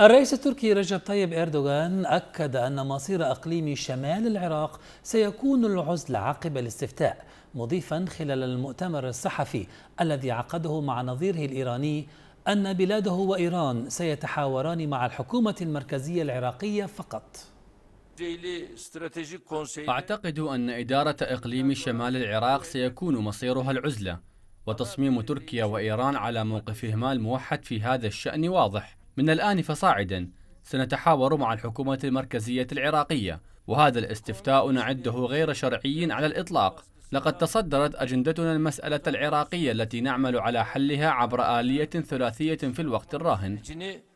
الرئيس التركي رجب طيب إردوغان أكد أن مصير أقليم شمال العراق سيكون العزل عقب الاستفتاء مضيفا خلال المؤتمر الصحفي الذي عقده مع نظيره الإيراني أن بلاده وإيران سيتحاوران مع الحكومة المركزية العراقية فقط أعتقد أن إدارة إقليم شمال العراق سيكون مصيرها العزلة وتصميم تركيا وإيران على موقفهما الموحد في هذا الشأن واضح من الآن فصاعدا سنتحاور مع الحكومة المركزية العراقية وهذا الاستفتاء نعده غير شرعي على الإطلاق لقد تصدرت أجندتنا المسألة العراقية التي نعمل على حلها عبر آلية ثلاثية في الوقت الراهن